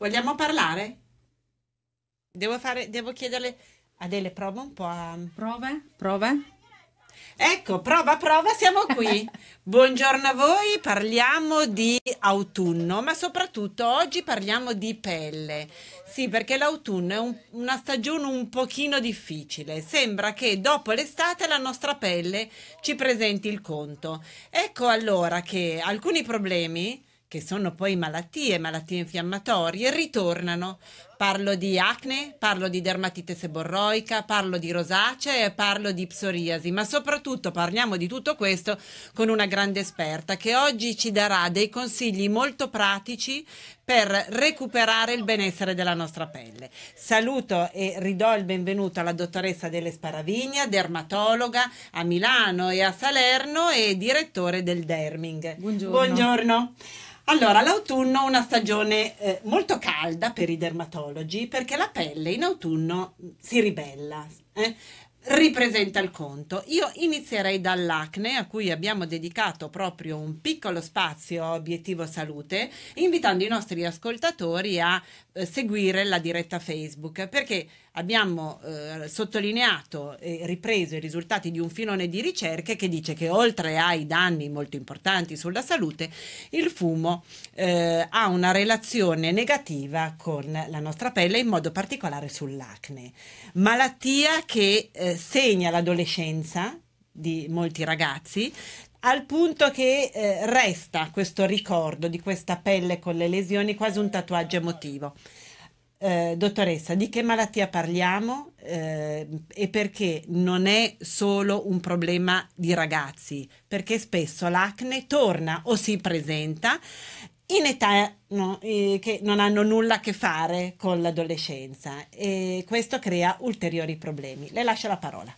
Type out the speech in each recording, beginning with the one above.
Vogliamo parlare? Devo, fare, devo chiederle... Adele, prova un po' a... Prova, prova. Ecco, prova, prova, siamo qui. Buongiorno a voi, parliamo di autunno, ma soprattutto oggi parliamo di pelle. Sì, perché l'autunno è un, una stagione un pochino difficile. Sembra che dopo l'estate la nostra pelle ci presenti il conto. Ecco allora che alcuni problemi che sono poi malattie, malattie infiammatorie, ritornano. Parlo di acne, parlo di dermatite seborroica, parlo di rosacea e parlo di psoriasi, ma soprattutto parliamo di tutto questo con una grande esperta che oggi ci darà dei consigli molto pratici per recuperare il benessere della nostra pelle. Saluto e ridò il benvenuto alla dottoressa Dele Sparavigna, dermatologa a Milano e a Salerno e direttore del Derming. Buongiorno. Buongiorno. Allora, l'autunno è una stagione eh, molto calda per i dermatologi perché la pelle in autunno mm, si ribella, eh? ripresenta il conto. Io inizierei dall'acne a cui abbiamo dedicato proprio un piccolo spazio a obiettivo salute, invitando i nostri ascoltatori a eh, seguire la diretta Facebook perché abbiamo eh, sottolineato e ripreso i risultati di un filone di ricerche che dice che oltre ai danni molto importanti sulla salute, il fumo eh, ha una relazione negativa con la nostra pelle, in modo particolare sull'acne. Malattia che eh, segna l'adolescenza di molti ragazzi, al punto che eh, resta questo ricordo di questa pelle con le lesioni, quasi un tatuaggio emotivo. Eh, dottoressa, di che malattia parliamo eh, e perché non è solo un problema di ragazzi? Perché spesso l'acne torna o si presenta in età no, eh, che non hanno nulla a che fare con l'adolescenza e questo crea ulteriori problemi. Le lascio la parola.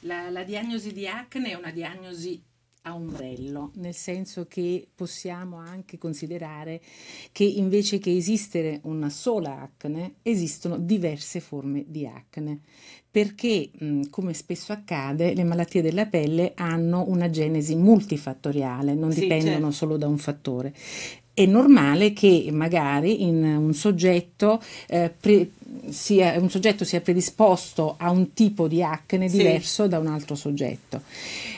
La, la diagnosi di acne è una diagnosi a ombrello, nel senso che possiamo anche considerare che invece che esistere una sola acne, esistono diverse forme di acne, perché come spesso accade le malattie della pelle hanno una genesi multifattoriale, non sì, dipendono certo. solo da un fattore è normale che magari in un soggetto eh, pre- sia, un soggetto sia predisposto a un tipo di acne diverso da un altro soggetto.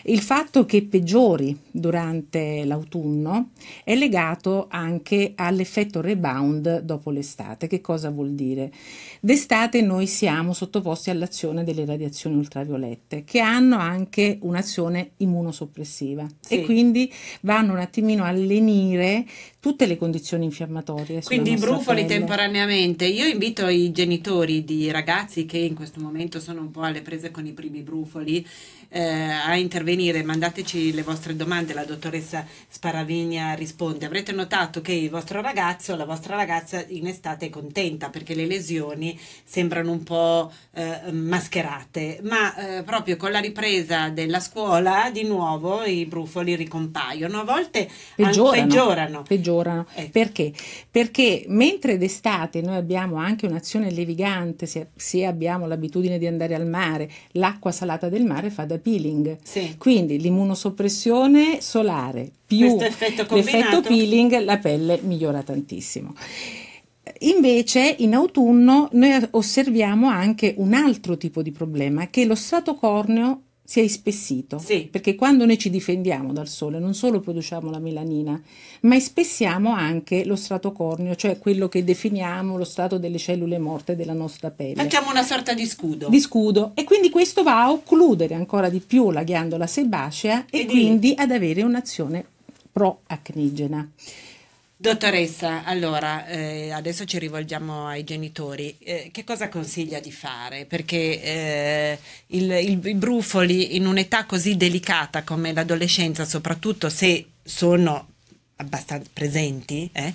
Il fatto che peggiori durante l'autunno è legato anche all'effetto rebound dopo l'estate. Che cosa vuol dire? D'estate noi siamo sottoposti all'azione delle radiazioni ultraviolette che hanno anche un'azione immunosoppressiva sì. e quindi vanno un attimino a lenire tutte le condizioni infiammatorie. Quindi brufoli pelle. temporaneamente. Io invito i genitori genitori di ragazzi che in questo momento sono un po' alle prese con i primi brufoli eh, a intervenire, mandateci le vostre domande, la dottoressa Sparavigna risponde. Avrete notato che il vostro ragazzo, la vostra ragazza in estate è contenta perché le lesioni sembrano un po' eh, mascherate, ma eh, proprio con la ripresa della scuola di nuovo i brufoli ricompaiono, a volte peggiorano. peggiorano. peggiorano. Ecco. Perché? Perché mentre d'estate noi abbiamo anche un'azione levigante, se, se abbiamo l'abitudine di andare al mare, l'acqua salata del mare fa da da peeling. Sì. Quindi l'immunosoppressione solare più effetto l'effetto peeling, la pelle migliora tantissimo. Invece in autunno noi osserviamo anche un altro tipo di problema che è lo strato corneo si è ispessito. Sì. Perché quando noi ci difendiamo dal sole non solo produciamo la melanina, ma ispessiamo anche lo strato corneo, cioè quello che definiamo lo strato delle cellule morte della nostra pelle. Facciamo una sorta di scudo. Di scudo. E quindi questo va a occludere ancora di più la ghiandola sebacea e, e quindi ad avere un'azione pro-acnigena. Dottoressa, allora eh, adesso ci rivolgiamo ai genitori. Eh, che cosa consiglia di fare? Perché eh, il, il, i brufoli in un'età così delicata come l'adolescenza, soprattutto se sono abbastanza presenti, è,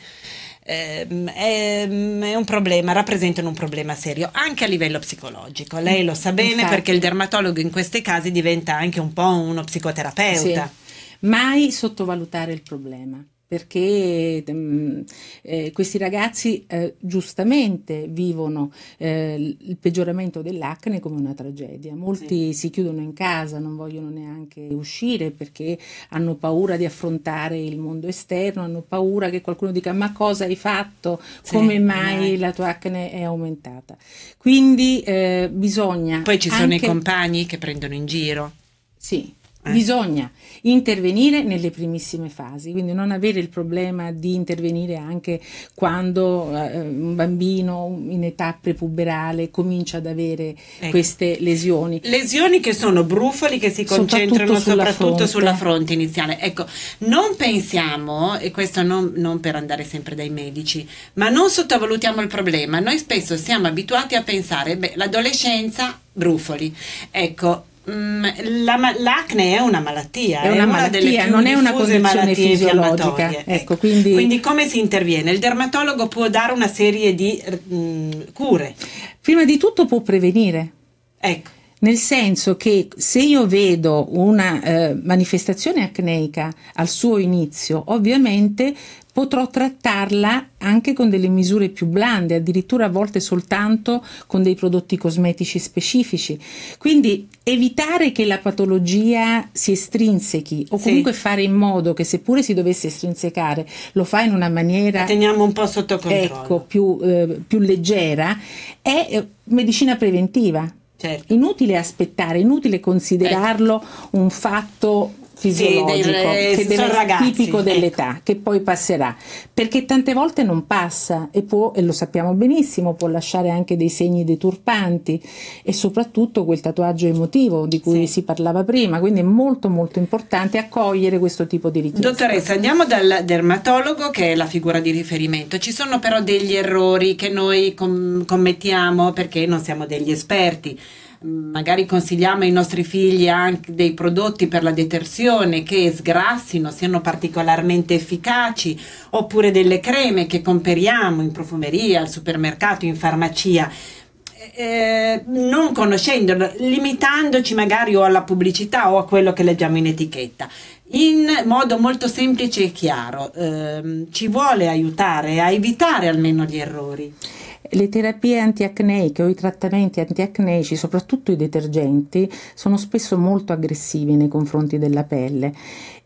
eh, ehm, ehm, è, un problema, rappresentano un problema serio anche a livello psicologico. Lei lo sa bene Infatti. perché il dermatologo in questi casi diventa anche un po' uno psicoterapeuta. Sì. Mai sottovalutare il problema perché mh, ehm, eh, questi ragazzi eh, giustamente vivono eh, il peggioramento dell'acne come una tragedia. Molti sì. si chiudono in casa, non vogliono neanche uscire perché hanno paura di affrontare il mondo esterno, hanno paura che qualcuno dica ma cosa hai fatto, sì, come mai la tua acne è aumentata. Quindi eh, bisogna... Poi ci sono anche... i compagni che prendono in giro. Sì, eh. Bisogna intervenire nelle primissime fasi, quindi non avere il problema di intervenire anche quando eh, eh, un bambino in età prepuberale comincia ad avere ecco. queste lesioni. Lesioni che sono brufoli che si concentrano soprattutto sulla, soprattutto fronte. Sulla fronte iniziale. Ecco, non pensiamo, e questo non, non, per andare sempre dai medici, ma non sottovalutiamo il problema. Noi spesso siamo abituati a pensare, beh, l'adolescenza brufoli. Ecco, Mm, la, l'acne è una malattia, è una, è una malattia, non è una condizione fisiologica. Ecco, quindi... quindi... come si interviene? Il dermatologo può dare una serie di mh, mm, cure. Prima di tutto può prevenire. Ecco. Nel senso che se io vedo una eh, manifestazione acneica al suo inizio, ovviamente potrò trattarla anche con delle misure più blande, addirittura a volte soltanto con dei prodotti cosmetici specifici. Quindi evitare che la patologia si estrinsechi o comunque sì. fare in modo che seppure si dovesse estrinsecare, lo fa in una maniera... La teniamo un po' sotto controllo. Ecco, più, eh, più leggera, è eh, medicina preventiva. Certo. Inutile aspettare, inutile considerarlo ecco. un fatto fisiologico, sì, deve, eh, che deve essere tipico ecco. dell'età, che poi passerà, perché tante volte non passa e può, e lo sappiamo benissimo, può lasciare anche dei segni deturpanti e soprattutto quel tatuaggio emotivo di cui sì. si parlava prima, quindi è molto molto importante accogliere questo tipo di richieste. Dottoressa, andiamo dal dermatologo che è la figura di riferimento, ci sono però degli errori che noi com- commettiamo perché non siamo degli esperti magari consigliamo ai nostri figli anche dei prodotti per la detersione che sgrassino, siano particolarmente efficaci, oppure delle creme che comperiamo in profumeria, al supermercato, in farmacia. Eh, eh non conoscendolo, limitandoci magari o alla pubblicità o a quello che leggiamo in etichetta. In modo molto semplice e chiaro, eh, ci vuole aiutare a evitare almeno gli errori. Le terapie antiacneiche o i trattamenti antiacneici, soprattutto i detergenti, sono spesso molto aggressivi nei confronti della pelle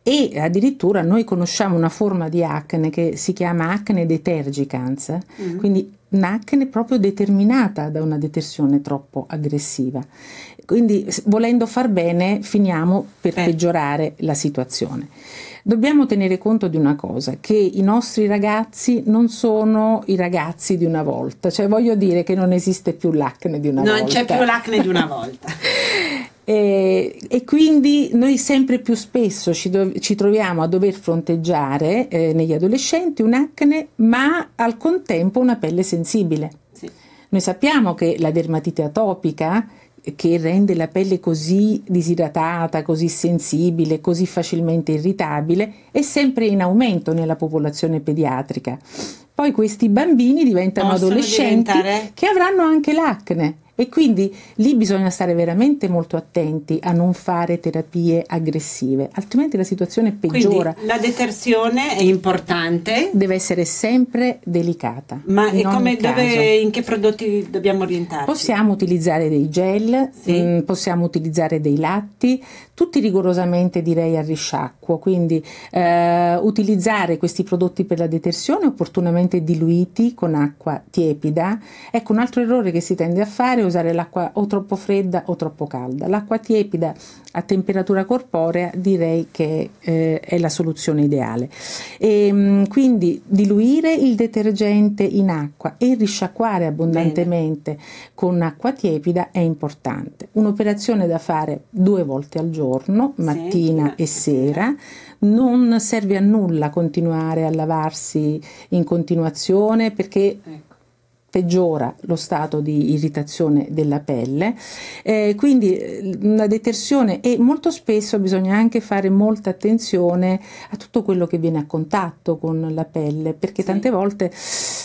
e addirittura noi conosciamo una forma di acne che si chiama acne detergicans, mm. quindi un'acne proprio determinata da una detersione troppo aggressiva. Quindi volendo far bene finiamo per eh. peggiorare la situazione. Dobbiamo tenere conto di una cosa, che i nostri ragazzi non sono i ragazzi di una volta, cioè voglio dire che non esiste più l'acne di una non volta. Non c'è più l'acne di una volta. E, e, quindi noi sempre più spesso ci, do, ci troviamo a dover fronteggiare eh, negli adolescenti un'acne, ma al contempo una pelle sensibile. Sì. Noi sappiamo che la dermatite atopica che rende la pelle così disidratata, così sensibile, così facilmente irritabile è sempre in aumento nella popolazione pediatrica. Poi questi bambini diventano Possono adolescenti diventare... che avranno anche l'acne. E quindi lì bisogna stare veramente molto attenti a non fare terapie aggressive, altrimenti la situazione peggiora. Quindi la detersione è importante. Deve essere sempre delicata. Ma in, come, dove, in che prodotti dobbiamo orientarci? Possiamo utilizzare dei gel, sì. mh, mm, possiamo utilizzare dei latti, tutti rigorosamente direi a risciacquo, quindi eh, utilizzare questi prodotti per la detersione opportunamente diluiti con acqua tiepida. Ecco un altro errore che si tende a fare usare l'acqua o troppo fredda o troppo calda. L'acqua tiepida a temperatura corporea direi che eh, è la soluzione ideale. E, ehm, quindi diluire il detergente in acqua e risciacquare abbondantemente Bene. con acqua tiepida è importante. Un'operazione da fare due volte al giorno, mattina sì. e sera. Non serve a nulla continuare a lavarsi in continuazione perché ecco peggiora lo stato di irritazione della pelle, eh, quindi eh, la detersione e molto spesso bisogna anche fare molta attenzione a tutto quello che viene a contatto con la pelle, perché sì. tante volte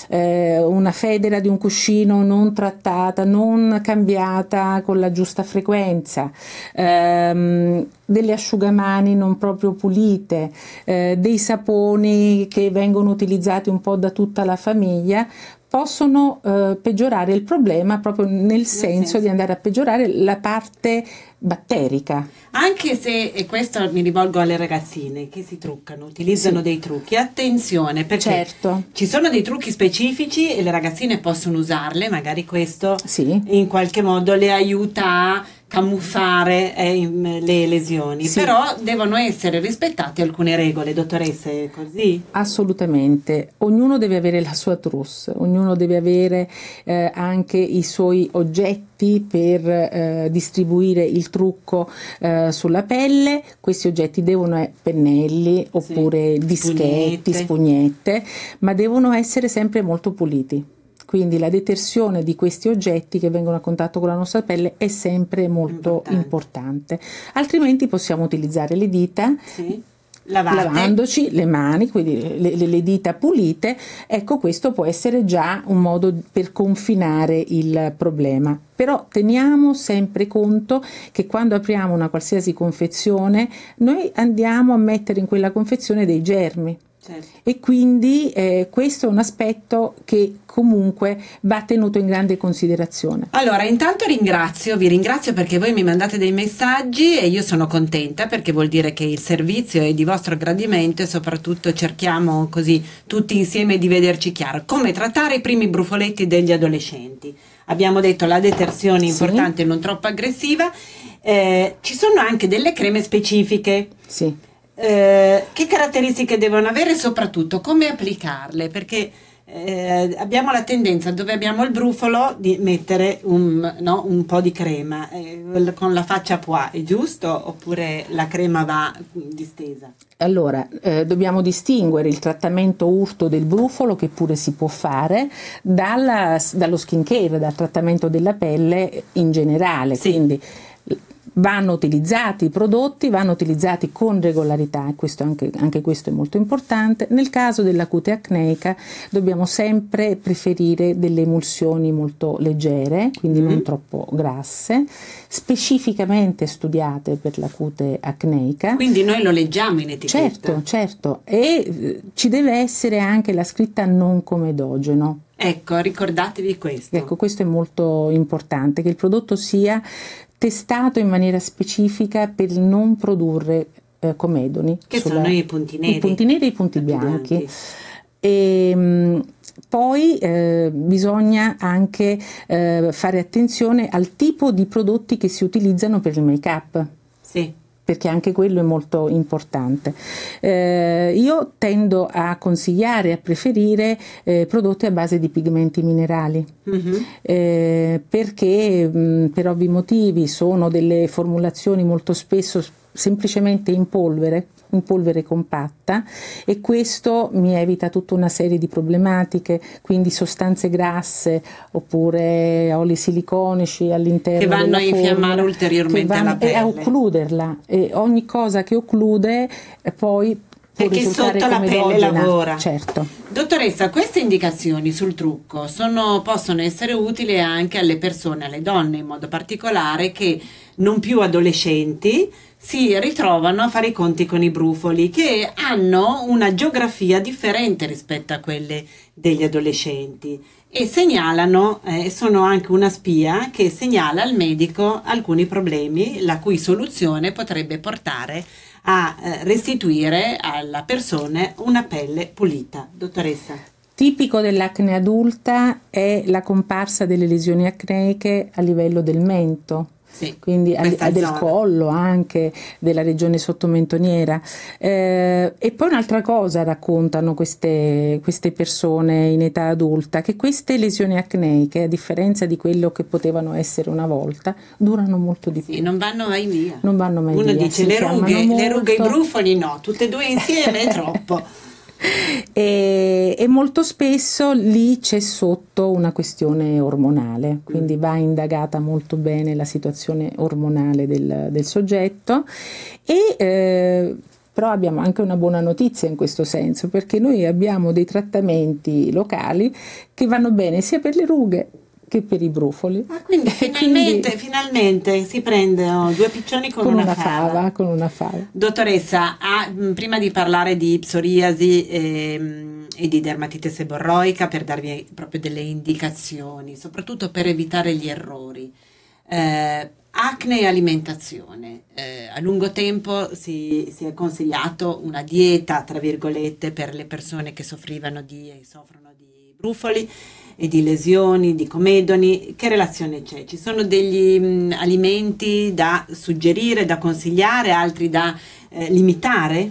eh, una federa di un cuscino non trattata, non cambiata con la giusta frequenza, ehm, delle asciugamani non proprio pulite, eh, dei saponi che vengono utilizzati un po' da tutta la famiglia, possono eh, peggiorare il problema proprio nel, nel senso, senso, di andare a peggiorare la parte batterica. Anche se, e questo mi rivolgo alle ragazzine che si truccano, utilizzano sì. dei trucchi, attenzione perché certo. ci sono dei trucchi specifici e le ragazzine possono usarle, magari questo sì. in qualche modo le aiuta a camuffare eh, le lesioni, sì. però devono essere rispettate alcune regole, dottoressa, è così? Assolutamente, ognuno deve avere la sua trousse, ognuno deve avere eh, anche i suoi oggetti per eh, distribuire il trucco eh, sulla pelle. Questi oggetti devono essere pennelli oppure sì, dischetti, spugnette. spugnette, ma devono essere sempre molto puliti quindi la detersione di questi oggetti che vengono a contatto con la nostra pelle è sempre molto importante, importante. altrimenti possiamo utilizzare le dita sì. Lavate. lavandoci le mani, quindi le, le, le, dita pulite, ecco questo può essere già un modo per confinare il problema. Però teniamo sempre conto che quando apriamo una qualsiasi confezione noi andiamo a mettere in quella confezione dei germi. Certo. E quindi eh, questo è un aspetto che comunque va tenuto in grande considerazione. Allora, intanto ringrazio, vi ringrazio perché voi mi mandate dei messaggi e io sono contenta perché vuol dire che il servizio è di vostro gradimento e soprattutto cerchiamo così tutti insieme di vederci chiaro. Come trattare i primi brufoletti degli adolescenti? Abbiamo detto la detersione è importante, e non troppo aggressiva. Eh, ci sono anche delle creme specifiche. Sì eh, che caratteristiche devono avere e soprattutto come applicarle? Perché eh, abbiamo la tendenza dove abbiamo il brufolo di mettere un, no, un po' di crema eh, con la faccia pois, è giusto? Oppure la crema va mm, distesa? Allora, eh, dobbiamo distinguere il trattamento urto del brufolo, che pure si può fare, dalla, dallo skin care, dal trattamento della pelle in generale. Sì. Quindi vanno utilizzati i prodotti, vanno utilizzati con regolarità, questo anche, anche, questo è molto importante. Nel caso della cute acneica dobbiamo sempre preferire delle emulsioni molto leggere, quindi mm. non mm-hmm. troppo grasse, specificamente studiate per la cute acneica. Quindi noi lo leggiamo in etichetta. Certo, certo, e eh, ci deve essere anche la scritta non come comedogeno. Ecco, ricordatevi questo. Ecco, questo è molto importante, che il prodotto sia testato in maniera specifica per non produrre eh, comedoni. Che sulla, sono i punti neri. I punti neri e i punti, bianchi. E, ehm, poi eh, bisogna anche eh, fare attenzione al tipo di prodotti che si utilizzano per il make-up. Sì perché anche quello è molto importante. Eh, io tendo a consigliare, a preferire eh, prodotti a base di pigmenti minerali, mm-hmm. eh, perché mh, mm, per ovvi motivi sono delle formulazioni molto spesso semplicemente in polvere, in polvere compatta e questo mi evita tutta una serie di problematiche, quindi sostanze grasse oppure oli siliconici all'interno che vanno a infiammare ulteriormente vanno, la pelle e a occluderla e ogni cosa che occlude eh, poi perché sotto la pelle dogena. lavora. Certo. Dottoressa, queste indicazioni sul trucco sono, possono essere utili anche alle persone, alle donne in modo particolare, che non più adolescenti, si ritrovano a fare i conti con i brufoli che hanno una geografia differente rispetto a quelle degli adolescenti e segnalano, eh, sono anche una spia che segnala al medico alcuni problemi la cui soluzione potrebbe portare a eh, restituire alla persona una pelle pulita. Dottoressa. Tipico dell'acne adulta è la comparsa delle lesioni acneiche a livello del mento, sì, quindi a, a del collo anche, della regione sottomentoniera. Eh, e poi un'altra cosa raccontano queste, queste, persone in età adulta, che queste lesioni acneiche, a differenza di quello che potevano essere una volta, durano molto di più. Sì, non vanno mai via. Non vanno mai Uno via. Uno dice le rughe, molto... le rughe, i brufoli no, tutte e due insieme è troppo. e, e, molto spesso lì c'è sotto una questione ormonale, quindi va indagata molto bene la situazione ormonale del, del soggetto e eh, però abbiamo anche una buona notizia in questo senso perché noi abbiamo dei trattamenti locali che vanno bene sia per le rughe che per i brufoli. Ah, quindi, finalmente, quindi finalmente, si prendono due piccioni con, con una, una fava. fava. Con una fava. Dottoressa, ah, prima di parlare di psoriasi e, ehm, e di dermatite seborroica, per darvi proprio delle indicazioni, soprattutto per evitare gli errori. Eh, acne e alimentazione. Eh, a lungo tempo si, si, è consigliato una dieta, tra virgolette, per le persone che soffrivano di e soffrono di brufoli e di lesioni, di comedoni, che relazione c'è? Ci sono degli mh, mm, alimenti da suggerire, da consigliare, altri da eh, limitare?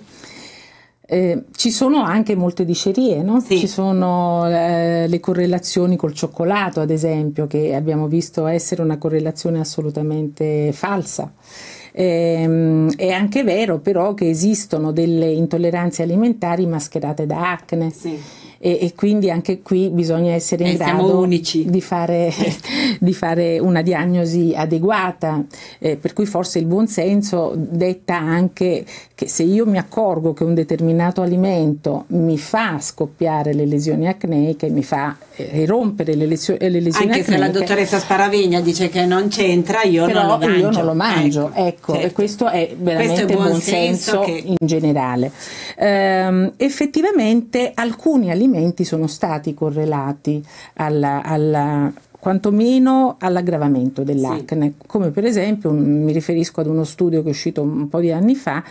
Eh, ci sono anche molte dicerie, no? sì. ci sono eh, le correlazioni col cioccolato, ad esempio, che abbiamo visto essere una correlazione assolutamente falsa. Ehm, è anche vero però che esistono delle intolleranze alimentari mascherate da acne. Sì. E, e, quindi anche qui bisogna essere in e eh, grado di fare, di fare, una diagnosi adeguata, eh, per cui forse il buon senso detta anche che se io mi accorgo che un determinato alimento mi fa scoppiare le lesioni acneiche, mi fa eh, rompere le, lesio- le lesioni anche acneiche. Anche se la dottoressa Sparavegna dice che non c'entra, io, non lo, io non lo mangio. Ecco. ecco Ecco, certo. questo è veramente questo è buon, buon senso, senso che... in generale. Ehm, effettivamente alcuni alimenti sono stati correlati alla, alla quantomeno all'aggravamento dell'acne, sì. come per esempio mi riferisco ad uno studio che è uscito un po' di anni fa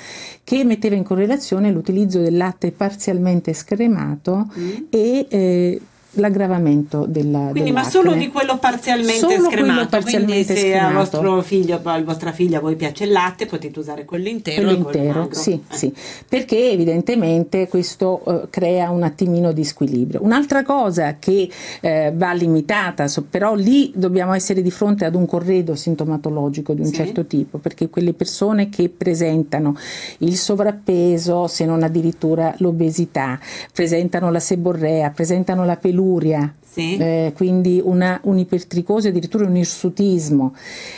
che metteva in correlazione l'utilizzo del latte parzialmente scremato mm. e eh, l'aggravamento della quindi ma solo di quello parzialmente solo scremato quello parzialmente quindi scremato. se al vostro figlio alla vostra figlia voi piace il latte potete usare quello intero quello intero sì, eh. sì perché evidentemente questo eh, crea un attimino di squilibrio un'altra cosa che eh, va limitata so, però lì dobbiamo essere di fronte ad un corredo sintomatologico di un sì. certo tipo perché quelle persone che presentano il sovrappeso se non addirittura l'obesità presentano la seborrea presentano la peluria un'uria, sì. eh, quindi una, un'ipertricosi, addirittura un irsutismo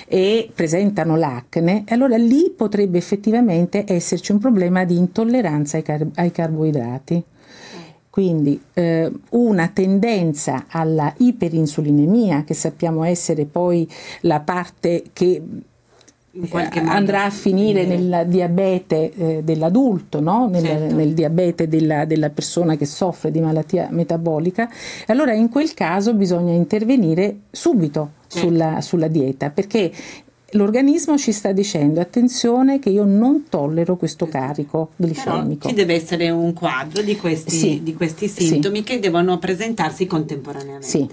e presentano l'acne, allora lì potrebbe effettivamente esserci un problema di intolleranza ai, car- ai carboidrati. Quindi eh, una tendenza alla iperinsulinemia, che sappiamo essere poi la parte che in qualche eh, modo. andrà a finire mm. nel diabete eh, dell'adulto, no? nel, certo. nel, diabete della, della, persona che soffre di malattia metabolica, allora in quel caso bisogna intervenire subito certo. sulla, sulla dieta perché l'organismo ci sta dicendo attenzione che io non tollero questo certo. carico glicemico. Però ci deve essere un quadro di questi, sì. di questi sintomi sì. che devono presentarsi contemporaneamente. Sì.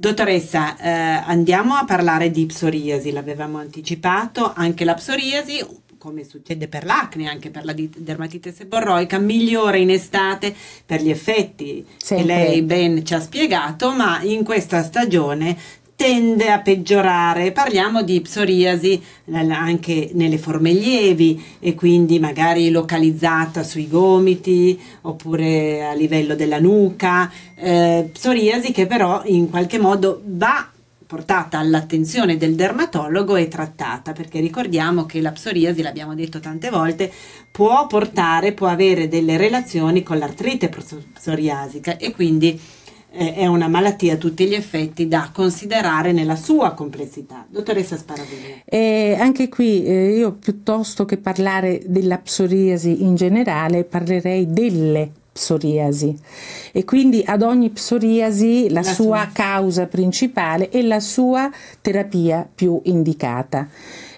Dottoressa, eh, andiamo a parlare di psoriasi, l'avevamo anticipato, anche la psoriasi, come succede per l'acne, anche per la dermatite seborroica, migliora in estate per gli effetti Sempre. che lei ben ci ha spiegato, ma in questa stagione tende a peggiorare. Parliamo di psoriasi anche nelle forme lievi e quindi magari localizzata sui gomiti oppure a livello della nuca, eh, psoriasi che però in qualche modo va portata all'attenzione del dermatologo e trattata, perché ricordiamo che la psoriasi, l'abbiamo detto tante volte, può portare, può avere delle relazioni con l'artrite psoriasica e quindi è una malattia a tutti gli effetti da considerare nella sua complessità. Dottoressa Sparavini. Eh, anche qui eh, io piuttosto che parlare della psoriasi in generale parlerei delle psoriasi e quindi ad ogni psoriasi la, la sua, sua causa principale e la sua terapia più indicata.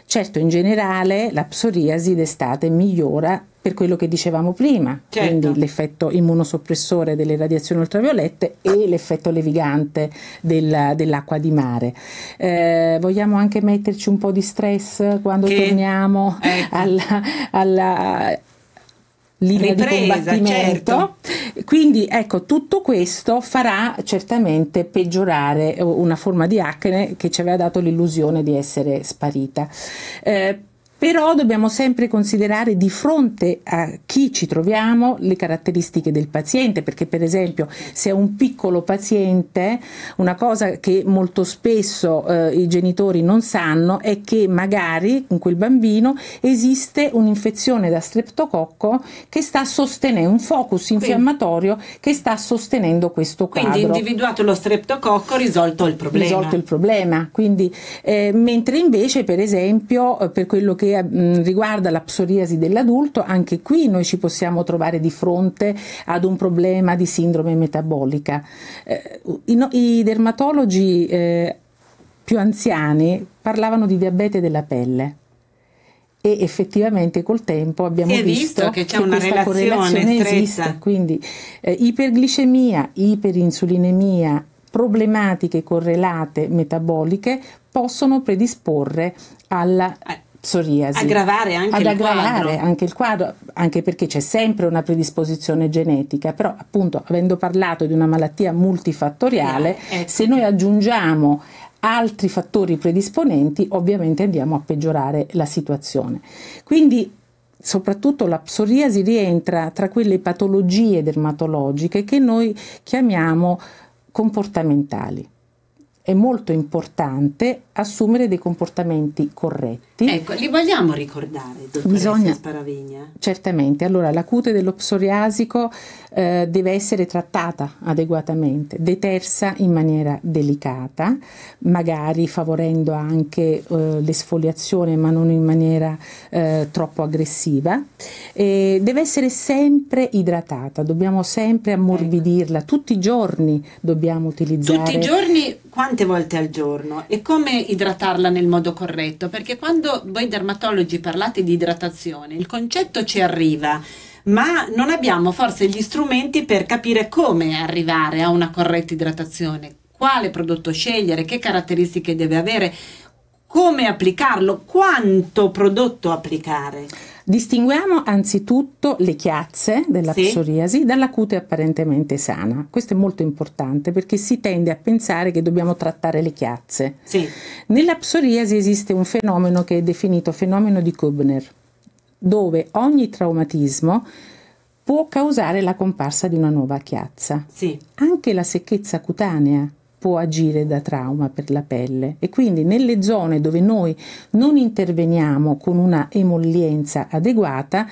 Certo, in generale la psoriasi d'estate migliora per quello che dicevamo prima, certo. quindi l'effetto immunosoppressore delle radiazioni ultraviolette e l'effetto levigante del, dell'acqua di mare. Eh, vogliamo anche metterci un po' di stress quando che, torniamo ecco. alla, alla linea Ripresa, di combattimento. Certo. Quindi ecco, tutto questo farà certamente peggiorare una forma di acne che ci aveva dato l'illusione di essere sparita. Eh, però dobbiamo sempre considerare di fronte a chi ci troviamo le caratteristiche del paziente, perché per esempio se è un piccolo paziente, una cosa che molto spesso eh, i genitori non sanno è che magari in quel bambino esiste un'infezione da streptococco che sta sostenendo un focus infiammatorio che sta sostenendo questo quadro. Quindi individuato lo streptococco, risolto il problema. Risolto il problema. Quindi, eh, mentre invece per esempio eh, per quello che eh, riguarda la psoriasi dell'adulto, anche qui noi ci possiamo trovare di fronte ad un problema di sindrome metabolica. Eh, i, dermatologi eh, più anziani parlavano di diabete della pelle e effettivamente col tempo abbiamo visto, visto, che c'è che una relazione correlazione esiste, quindi eh, iperglicemia, iperinsulinemia, problematiche correlate metaboliche possono predisporre alla psoriasi. Aggravare anche ad il aggravare quadro. anche il quadro, anche perché c'è sempre una predisposizione genetica, però appunto avendo parlato di una malattia multifattoriale, eh, ecco. se noi aggiungiamo altri fattori predisponenti, ovviamente andiamo a peggiorare la situazione. Quindi soprattutto la psoriasi rientra tra quelle patologie dermatologiche che noi chiamiamo comportamentali è molto importante assumere dei comportamenti corretti. Ecco, li vogliamo ricordare, dottoressa Bisogna, Sparavegna? Certamente. Allora, la cute dello psoriasico eh, deve essere trattata adeguatamente, detersa in maniera delicata, magari favorendo anche eh, l'esfoliazione ma non in maniera eh, troppo aggressiva. E deve essere sempre idratata, dobbiamo sempre ammorbidirla, tutti i giorni dobbiamo utilizzare. Tutti i giorni quante volte al giorno e come idratarla nel modo corretto? Perché quando voi dermatologi parlate di idratazione, il concetto ci arriva ma non abbiamo forse gli strumenti per capire come arrivare a una corretta idratazione, quale prodotto scegliere, che caratteristiche deve avere, come applicarlo, quanto prodotto applicare. Distinguiamo anzitutto le chiazze della sì. psoriasi dalla cute apparentemente sana. Questo è molto importante perché si tende a pensare che dobbiamo trattare le chiazze. Sì. Nella psoriasi esiste un fenomeno che è definito fenomeno di Kubner dove ogni traumatismo può causare la comparsa di una nuova chiazza. Sì. Anche la secchezza cutanea può agire da trauma per la pelle e quindi nelle zone dove noi non interveniamo con una emollienza adeguata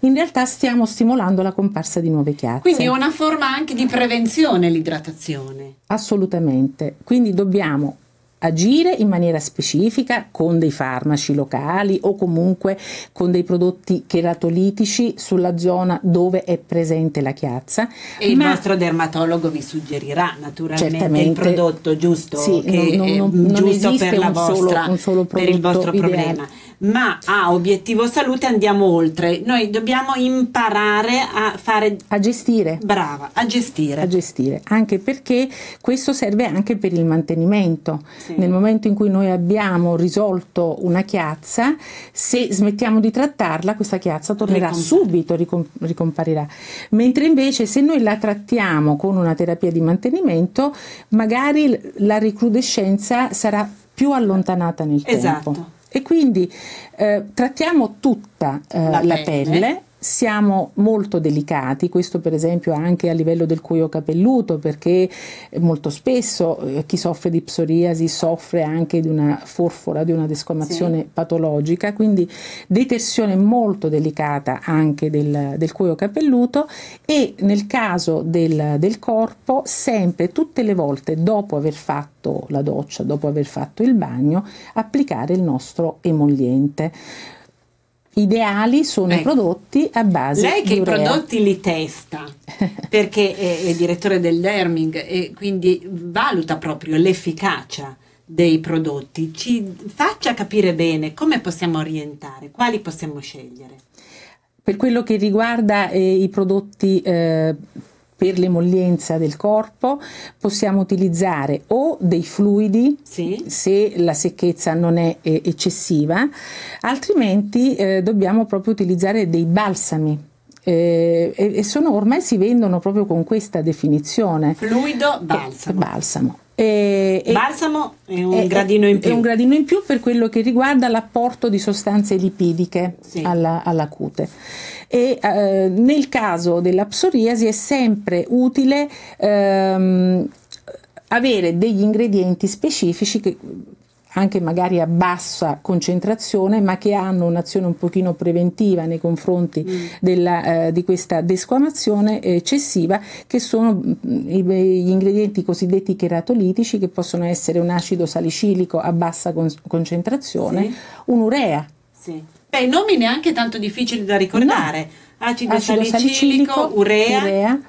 in realtà stiamo stimolando la comparsa di nuove chiazze. Quindi è una forma anche di prevenzione l'idratazione. Assolutamente, quindi dobbiamo agire in maniera specifica con dei farmaci locali o comunque con dei prodotti cheratolitici sulla zona dove è presente la chiazza. E il nostro dermatologo vi suggerirà naturalmente il prodotto giusto, sì, che non, non, non giusto per, la vostra, solo, solo per il vostro ideale. problema. Ma a obiettivo salute andiamo oltre, noi dobbiamo imparare a fare... A gestire. Brava, a gestire. A gestire, anche perché questo serve anche per il mantenimento. Sì. Nel momento in cui noi abbiamo risolto una chiazza, se smettiamo di trattarla, questa chiazza tornerà Ricompar- subito, ricom- ricomparirà. Mentre invece se noi la trattiamo con una terapia di mantenimento, magari la recrudescenza sarà più allontanata nel esatto. tempo. E quindi eh, trattiamo tutta eh, la, la, pelle, pelle siamo molto delicati, questo per esempio anche a livello del cuoio capelluto, perché molto spesso eh, chi soffre di psoriasi soffre anche di una forfora, di una descomazione sì. patologica, quindi detersione molto delicata anche del, del cuoio capelluto e nel caso del, del corpo sempre, tutte le volte dopo aver fatto la doccia, dopo aver fatto il bagno, applicare il nostro emoliente ideali sono ecco. prodotti a base Lei che urea. i prodotti li testa, perché è, è direttore del Derming e quindi valuta proprio l'efficacia dei prodotti, ci faccia capire bene come possiamo orientare, quali possiamo scegliere. Per quello che riguarda eh, i prodotti eh, per l'emollienza del corpo possiamo utilizzare o dei fluidi sì. se la secchezza non è eh, eccessiva, altrimenti eh, dobbiamo proprio utilizzare dei balsami. Eh, e, sono, ormai si vendono proprio con questa definizione fluido eh, balsamo. balsamo. E, Balsamo è un è, gradino in più. È un gradino in più per quello che riguarda l'apporto di sostanze lipidiche sì. alla, alla, cute. E, eh, nel caso della psoriasi è sempre utile ehm, avere degli ingredienti specifici che anche magari a bassa concentrazione, ma che hanno un'azione un pochino preventiva nei confronti mm. della, eh, di questa desquamazione eh, eccessiva, che sono mm, gli ingredienti cosiddetti cheratolitici, che possono essere un acido salicilico a bassa con- concentrazione, sì. un'urea. Sì. Beh, nomi neanche tanto difficili da ricordare. No. Acido, acido salicilico, salicilico urea. urea.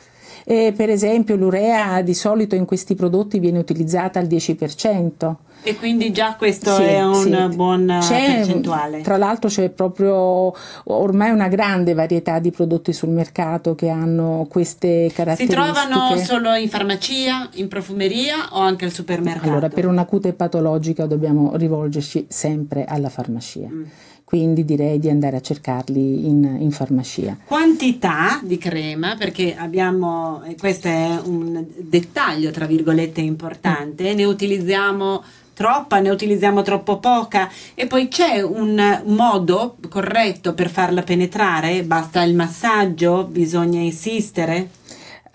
Eh, per esempio l'urea di solito in questi prodotti viene utilizzata al 10%. E quindi già questo sì, è un sì. buon eh, percentuale. Tra l'altro c'è proprio ormai una grande varietà di prodotti sul mercato che hanno queste caratteristiche. Si trovano solo in farmacia, in profumeria o anche al supermercato? Allora, per un'acute patologica dobbiamo rivolgerci sempre alla farmacia. Mm quindi direi di andare a cercarli in, in farmacia. Quantità di crema, perché abbiamo, questo è un dettaglio tra virgolette importante, ne utilizziamo troppa, ne utilizziamo troppo poca e poi c'è un modo corretto per farla penetrare? Basta il massaggio? Bisogna insistere?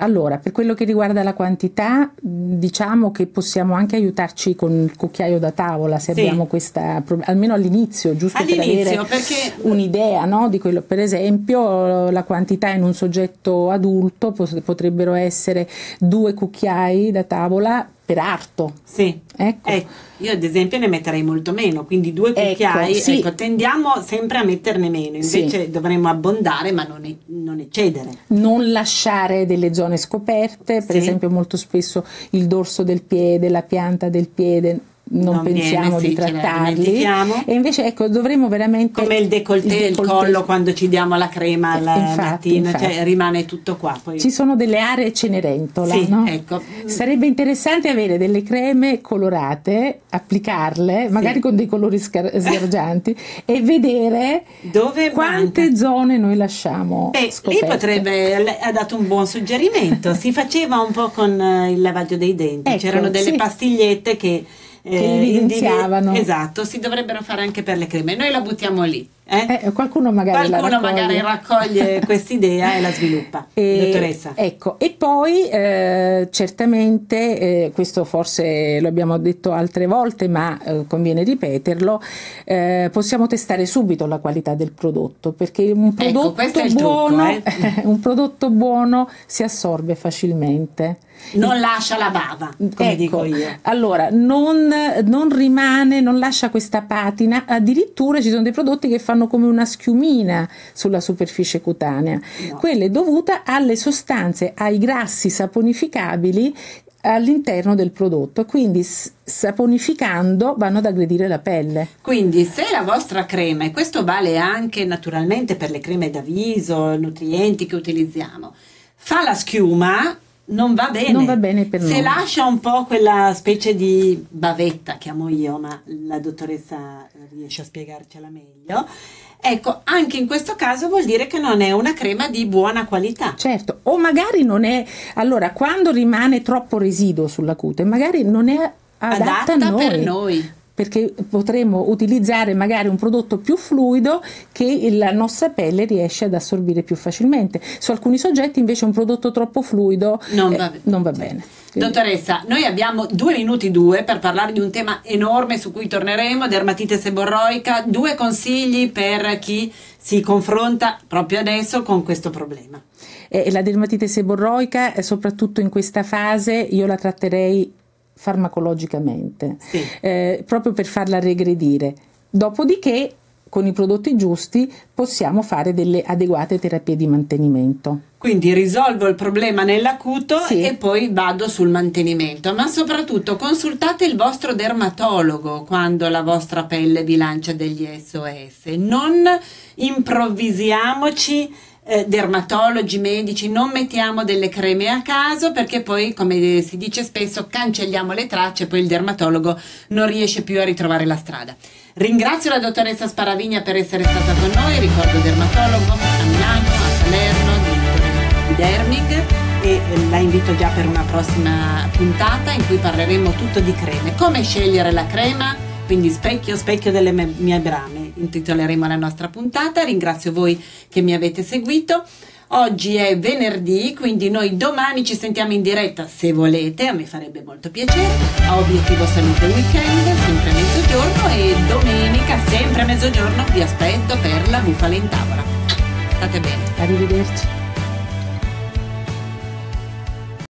Allora, per quello che riguarda la quantità, diciamo che possiamo anche aiutarci con il cucchiaio da tavola se sì. abbiamo questa, almeno all'inizio, giusto all'inizio, per avere un'idea no, di quello. Per esempio, la quantità in un soggetto adulto potrebbero essere due cucchiai da tavola per arto. Sì. Ecco. Eh, io ad esempio ne metterei molto meno, quindi due cucchiai, ecco, ecco sì. ecco, tendiamo sempre a metterne meno, invece sì. dovremmo abbondare ma non, non, eccedere. Non lasciare delle zone scoperte, per sì. esempio molto spesso il dorso del piede, la pianta del piede, non, non pensiamo viene, di trattarli e invece ecco dovremmo veramente come il décolleté del collo quando ci diamo la crema al mattino cioè, rimane tutto qua poi. ci sono delle aree cenerentola sì, no? ecco. sarebbe interessante avere delle creme colorate applicarle magari sì. con dei colori sgargianti e vedere Dove quante manca. zone noi lasciamo Beh, scoperte. potrebbe ha dato un buon suggerimento si faceva un po' con eh, il lavaggio dei denti ecco, c'erano delle pastigliette che eh, evidenziavano. Indivi- esatto, si dovrebbero fare anche per le creme. Noi la buttiamo lì. Eh? Eh, qualcuno magari, qualcuno raccoglie. raccoglie quest'idea e la sviluppa. E, dottoressa. Ecco, e poi eh, certamente, eh, questo forse lo abbiamo detto altre volte, ma eh, conviene ripeterlo, eh, possiamo testare subito la qualità del prodotto, perché un ecco, prodotto, ecco, buono, trucco, un prodotto buono si assorbe facilmente. Non lascia la bava, come ecco, dico io. Allora, non, non rimane, non lascia questa patina, addirittura ci sono dei prodotti che fanno hanno come una schiumina sulla superficie cutanea, no. è dovuta alle sostanze, ai grassi saponificabili all'interno del prodotto, quindi saponificando vanno ad aggredire la pelle. Quindi se la vostra crema, e questo vale anche naturalmente per le creme da viso, nutrienti che utilizziamo, fa la schiuma, non va bene. Non va bene per Se noi. lascia un po' quella specie di bavetta, chiamo io, ma la dottoressa riesce a spiegarcela meglio. Ecco, anche in questo caso vuol dire che non è una crema di buona qualità. Certo, o magari non è... Allora, quando rimane troppo residuo sulla cute, magari non è adatta, adatta a noi. per noi perché potremo utilizzare magari un prodotto più fluido che la nostra pelle riesce ad assorbire più facilmente. Su alcuni soggetti invece un prodotto troppo fluido non eh, va, eh, non va bene. Dottoressa, noi abbiamo due minuti due per parlare di un tema enorme su cui torneremo, dermatite seborroica, due consigli per chi si confronta proprio adesso con questo problema. Eh, la dermatite seborroica, eh, soprattutto in questa fase, io la tratterei farmacologicamente, sì. eh, proprio per farla regredire. Dopodiché, con i prodotti giusti, possiamo fare delle adeguate terapie di mantenimento. Quindi risolvo il problema nell'acuto sì. e poi vado sul mantenimento, ma soprattutto consultate il vostro dermatologo quando la vostra pelle bilancia degli SOS. Non improvvisiamoci eh, dermatologi, medici, non mettiamo delle creme a caso perché poi, come si dice spesso, cancelliamo le tracce e poi il dermatologo non riesce più a ritrovare la strada. Ringrazio la dottoressa Sparavigna per essere stata con noi, ricordo dermatologo a Milano, a Salerno, di Dermig e la invito già per una prossima puntata in cui parleremo tutto di creme, come scegliere la crema, quindi specchio, specchio delle mie, brame, intitoleremo la nostra puntata. Ringrazio voi che mi avete seguito. Oggi è venerdì, quindi noi domani ci sentiamo in diretta se volete, a me farebbe molto piacere. A Obiettivo Salute Weekend, sempre a mezzogiorno e domenica, sempre a mezzogiorno, vi aspetto per la bufala in tavola. State bene. Arrivederci.